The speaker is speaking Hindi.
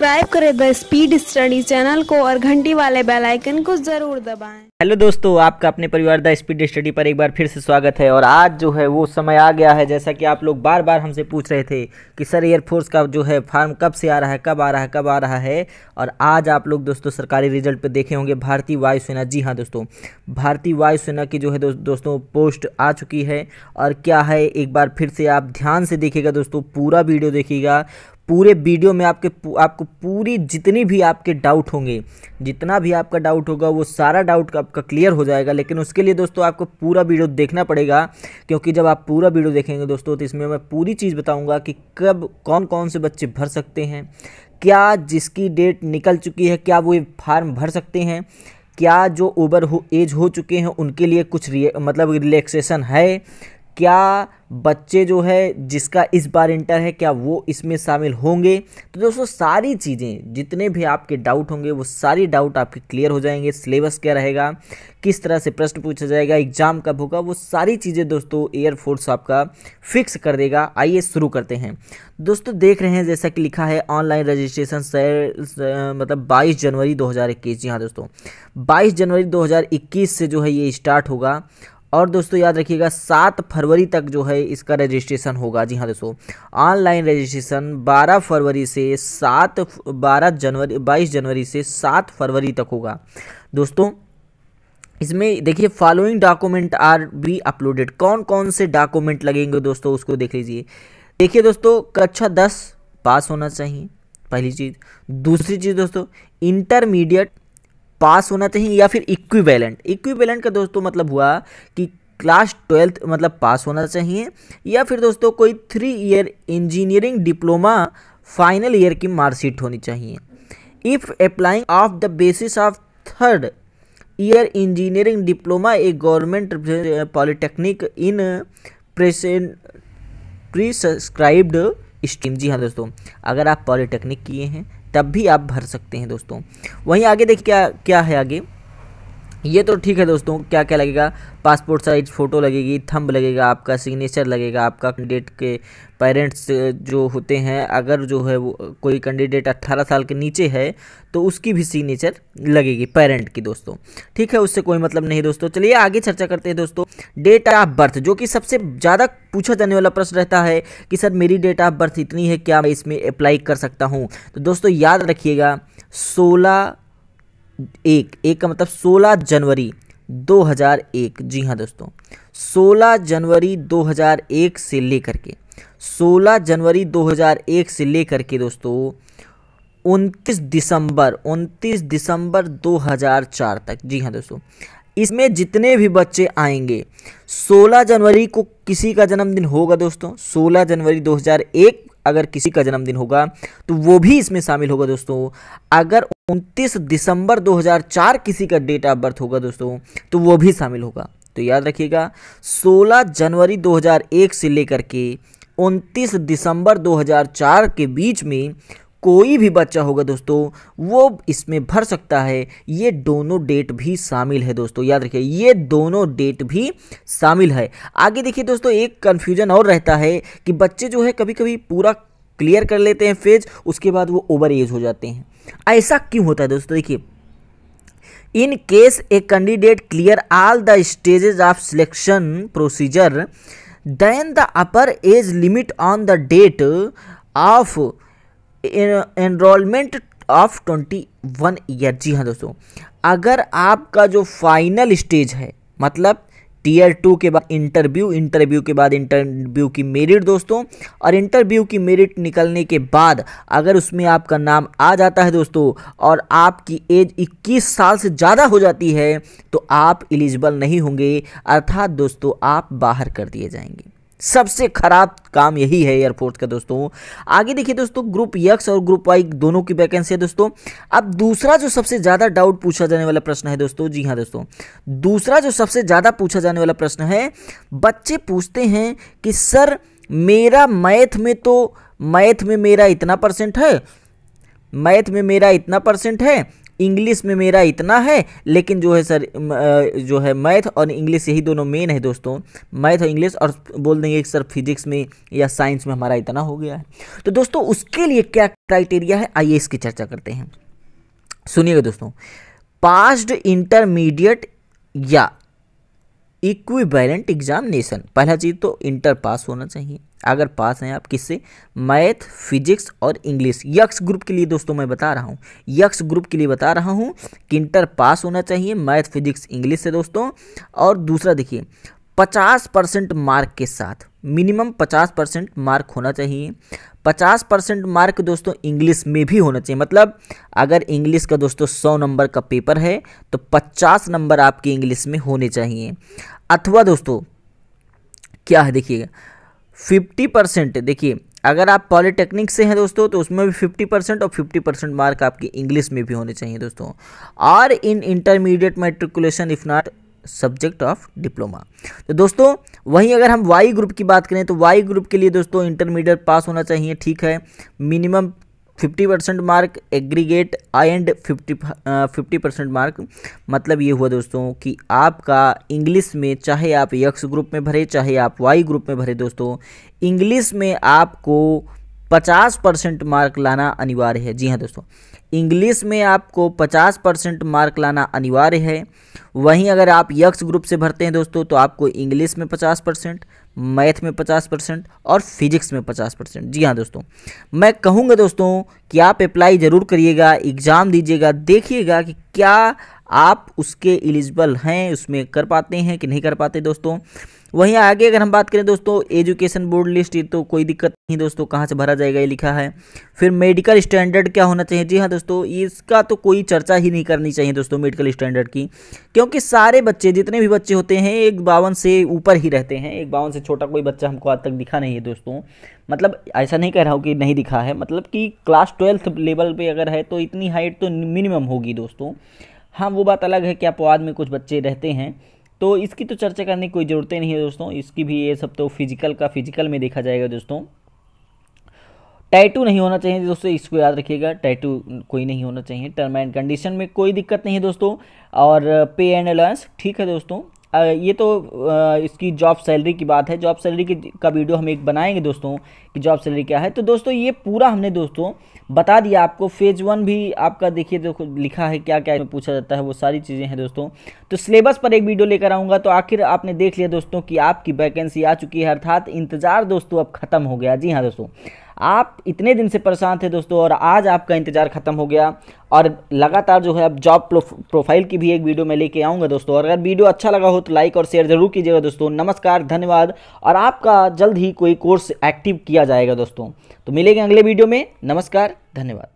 सब्सक्राइब करें द स्पीड स्टडी चैनल को और घंटी वाले बेल आइकन को जरूर दबाएं हेलो दोस्तों आपका अपने परिवार द स्पीड स्टडी पर एक बार फिर से स्वागत है और आज जो है वो समय आ गया है जैसा कि आप लोग बार बार हमसे पूछ रहे थे कि सर एयरफोर्स का जो है फार्म कब से आ रहा है कब आ रहा है कब आ रहा है और आज आप लोग दोस्तों सरकारी रिजल्ट पर देखे होंगे भारतीय वायुसेना जी हाँ दोस्तों भारतीय वायुसेना की जो है दो, दोस्तों पोस्ट आ चुकी है और क्या है एक बार फिर से आप ध्यान से देखिएगा दोस्तों पूरा वीडियो देखिएगा पूरे वीडियो में आपके आपको पूरी जितनी भी आपके डाउट होंगे जितना भी आपका डाउट होगा वो सारा डाउट आपका क्लियर हो जाएगा लेकिन उसके लिए दोस्तों आपको पूरा वीडियो देखना पड़ेगा क्योंकि जब आप पूरा वीडियो देखेंगे दोस्तों तो इसमें मैं पूरी चीज़ बताऊँगा कि कब कौन कौन से बच्चे भर सकते हैं क्या जिसकी डेट निकल चुकी है क्या वो फार्म भर सकते हैं क्या जो ओवर हो एज हो चुके हैं उनके लिए कुछ रिए मतलब रिलैक्सेशन है क्या बच्चे जो है जिसका इस बार इंटर है क्या वो इसमें शामिल होंगे तो दोस्तों सारी चीज़ें जितने भी आपके डाउट होंगे वो सारी डाउट आपके क्लियर हो जाएंगे सिलेबस क्या रहेगा किस तरह से प्रश्न पूछा जाएगा एग्जाम कब होगा वो सारी चीज़ें दोस्तों एयरफोर्स आपका फिक्स कर देगा आइए शुरू करते हैं दोस्तों देख रहे हैं जैसा कि लिखा है ऑनलाइन रजिस्ट्रेशन मतलब बाईस जनवरी दो हज़ार इक्कीस जी हाँ दोस्तों बाईस जनवरी दो हज़ार इक्कीस से जो है ये स्टार्ट होगा और दोस्तों याद रखिएगा सात फरवरी तक जो है इसका रजिस्ट्रेशन होगा जी हाँ दोस्तों ऑनलाइन रजिस्ट्रेशन बारह फरवरी से सात बारह जनवरी बाईस जनवरी से सात फरवरी तक होगा दोस्तों इसमें देखिए following document are be uploaded कौन कौन से डॉक्यूमेंट लगेंगे दोस्तों उसको देख लीजिए देखिए दोस्तों कक्षा दस पास होना चाहिए पहली चीज़ दूसरी चीज़ दोस्तों इंटरमीडिएट पास होना चाहिए या फिर इक्विवेलेंट इक्विवेलेंट का दोस्तों मतलब हुआ कि क्लास ट्वेल्थ मतलब पास होना चाहिए या फिर दोस्तों कोई three year engineering diploma final year की मार्कशीट होनी चाहिए if applying of the basis of third year engineering diploma a government polytechnic in present pre subscribed stream जी हाँ दोस्तों अगर आप पॉलिटेक्निक किए हैं तब भी आप भर सकते हैं दोस्तों वहीं आगे देखिए क्या क्या है आगे ये तो ठीक है दोस्तों क्या क्या लगेगा पासपोर्ट साइज फ़ोटो लगेगी थंब लगेगा आपका सिग्नेचर लगेगा आपका कैंडिडेट के पेरेंट्स जो होते हैं अगर जो है वो कोई कैंडिडेट 18 साल के नीचे है तो उसकी भी सिग्नेचर लगेगी पेरेंट की दोस्तों ठीक है उससे कोई मतलब नहीं दोस्तों चलिए आगे चर्चा करते हैं दोस्तों डेट ऑफ बर्थ जो कि सबसे ज़्यादा पूछा जाने वाला प्रश्न रहता है कि सर मेरी डेट ऑफ बर्थ इतनी है क्या मैं इसमें अप्लाई कर सकता हूँ तो दोस्तों याद रखिएगा सोलह एक एक का मतलब 16 जनवरी 2001 जी हाँ दोस्तों 16 जनवरी 2001 से लेकर के 16 जनवरी 2001 से लेकर के दोस्तों 29 दिसंबर 29 दिसंबर 2004 तक जी हाँ दोस्तों इसमें जितने भी बच्चे आएंगे 16 जनवरी को किसी का जन्मदिन होगा दोस्तों 16 जनवरी 2001 अगर किसी का जन्मदिन होगा तो वो भी इसमें शामिल होगा दोस्तों अगर उनतीस दिसंबर 2004 किसी का डेट ऑफ बर्थ होगा दोस्तों तो वो भी शामिल होगा तो याद रखिएगा 16 जनवरी 2001 से लेकर के उनतीस दिसंबर 2004 के बीच में कोई भी बच्चा होगा दोस्तों वो इसमें भर सकता है ये दोनों डेट भी शामिल है दोस्तों याद रखिए ये दोनों डेट भी शामिल है आगे देखिए दोस्तों एक कन्फ्यूजन और रहता है कि बच्चे जो है कभी कभी पूरा क्लियर कर लेते हैं फेज उसके बाद वो ओवर एज हो जाते हैं ऐसा क्यों होता है दोस्तों देखिए in case a candidate clear all the stages of selection procedure then the upper age limit on the date of enrolment of twenty one year जी हाँ दोस्तों अगर आपका जो फाइनल स्टेज है मतलब टीयर टू के बाद इंटरव्यू इंटरव्यू के बाद इंटरव्यू की मेरिट दोस्तों और इंटरव्यू की मेरिट निकलने के बाद अगर उसमें आपका नाम आ जाता है दोस्तों और आपकी एज 21 साल से ज़्यादा हो जाती है तो आप इलिजिबल नहीं होंगे अर्थात दोस्तों आप बाहर कर दिए जाएंगे सबसे खराब काम यही है एयरफोर्स का दोस्तों आगे देखिए दोस्तों ग्रुप यक्स और ग्रुप वाई दोनों की वैकेंसी है दोस्तों अब दूसरा जो सबसे ज़्यादा डाउट पूछा जाने वाला प्रश्न है दोस्तों जी हाँ दोस्तों दूसरा जो सबसे ज़्यादा पूछा जाने वाला प्रश्न है बच्चे पूछते हैं कि सर मेरा मैथ में तो मैथ में मेरा इतना परसेंट है मैथ में मेरा इतना परसेंट है इंग्लिश में मेरा इतना है लेकिन जो है सर जो है मैथ और इंग्लिश यही दोनों मेन है दोस्तों मैथ और इंग्लिश और बोल देंगे सर फिजिक्स में या साइंस में हमारा इतना हो गया है तो दोस्तों उसके लिए क्या क्राइटेरिया है आइए इसकी चर्चा करते हैं सुनिएगा दोस्तों पास्ड इंटरमीडिएट या इक्विवेलेंट एग्जामिनेशन पहला चीज़ तो इंटर पास होना चाहिए अगर पास हैं आप किससे मैथ फिजिक्स और इंग्लिश यक्स ग्रुप के लिए दोस्तों मैं बता रहा हूँ यक्स ग्रुप के लिए बता रहा हूँ किंटर पास होना चाहिए मैथ फिजिक्स इंग्लिश से दोस्तों और दूसरा देखिए पचास परसेंट मार्क के साथ मिनिमम पचास परसेंट मार्क होना चाहिए पचास परसेंट मार्क दोस्तों इंग्लिश में भी होना चाहिए मतलब अगर इंग्लिश का दोस्तों सौ नंबर का पेपर है तो पचास नंबर आपके इंग्लिश में होने चाहिए अथवा दोस्तों क्या है देखिएगा फिफ्टी परसेंट देखिए अगर आप पॉलिटेक्निक से हैं दोस्तों तो उसमें भी फिफ्टी परसेंट और फिफ्टी परसेंट मार्क आपके इंग्लिश में भी होने चाहिए दोस्तों or in intermediate matriculation if not subject of diploma तो दोस्तों वहीं अगर हम वाई ग्रुप की बात करें तो वाई ग्रुप के लिए दोस्तों इंटरमीडिएट पास होना चाहिए ठीक है minimum fifty percent mark aggregate I and fifty fifty percent mark मतलब ये हुआ दोस्तों कि आपका इंग्लिश में चाहे आप यक्स ग्रुप में भरे चाहे आप वाई ग्रुप में भरे दोस्तों इंग्लिश में आपको पचास परसेंट मार्क लाना अनिवार्य है जी हाँ दोस्तों इंग्लिश में आपको पचास परसेंट मार्क लाना अनिवार्य है वहीं अगर आप यक्स ग्रुप से भरते हैं दोस्तों तो आपको इंग्लिश में पचास परसेंट मैथ में पचास परसेंट और फिजिक्स में पचास परसेंट जी हाँ दोस्तों मैं कहूँगा दोस्तों कि आप अप्लाई ज़रूर करिएगा एग्ज़ाम दीजिएगा देखिएगा कि क्या आप उसके एलिजिबल हैं उसमें कर पाते हैं कि नहीं कर पाते दोस्तों वहीं आगे अगर हम बात करें दोस्तों एजुकेशन बोर्ड लिस्ट तो कोई दिक्कत नहीं दोस्तों कहाँ से भरा जाएगा ये लिखा है फिर मेडिकल स्टैंडर्ड क्या होना चाहिए जी हाँ दोस्तों इसका तो कोई चर्चा ही नहीं करनी चाहिए दोस्तों मेडिकल स्टैंडर्ड की क्योंकि सारे बच्चे जितने भी बच्चे होते हैं एक बावन से ऊपर ही रहते हैं एक बावन से छोटा कोई बच्चा हमको आज तक दिखा नहीं है दोस्तों मतलब ऐसा नहीं कह रहा हूँ कि नहीं दिखा है मतलब कि क्लास ट्वेल्थ लेवल पर अगर है तो इतनी हाइट तो मिनिमम होगी दोस्तों हाँ वो बात अलग है कि अपवाद में कुछ बच्चे रहते हैं तो इसकी तो चर्चा करने की कोई ज़रूरत ही नहीं है दोस्तों इसकी भी ये सब तो फिजिकल का फिजिकल में देखा जाएगा दोस्तों टैटू नहीं होना चाहिए दोस्तों इसको याद रखिएगा टैटू कोई नहीं होना चाहिए टर्म एंड कंडीशन में कोई दिक्कत नहीं है दोस्तों और पे एंड अलाउंस ठीक है दोस्तों ये तो इसकी जॉब सैलरी की बात है जॉब सैलरी की का वीडियो हम एक बनाएंगे दोस्तों कि जॉब सैलरी क्या है तो दोस्तों ये पूरा हमने दोस्तों बता दिया आपको फेज वन भी आपका देखिए देखो लिखा है क्या क्या पूछा जाता है वो सारी चीज़ें हैं दोस्तों तो सिलेबस पर एक वीडियो लेकर आऊँगा तो आखिर आपने देख लिया दोस्तों कि आपकी वैकेंसी आ चुकी है अर्थात इंतज़ार दोस्तों अब ख़त्म हो गया जी हाँ दोस्तों आप इतने दिन से परेशान थे दोस्तों और आज आपका इंतज़ार ख़त्म हो गया और लगातार जो है अब जॉब प्रोफाइल की भी एक वीडियो मैं लेके आऊँगा दोस्तों और अगर वीडियो अच्छा लगा हो तो लाइक और शेयर ज़रूर कीजिएगा दोस्तों नमस्कार धन्यवाद और आपका जल्द ही कोई कोर्स एक्टिव किया जाएगा दोस्तों तो मिलेंगे अगले वीडियो में नमस्कार धन्यवाद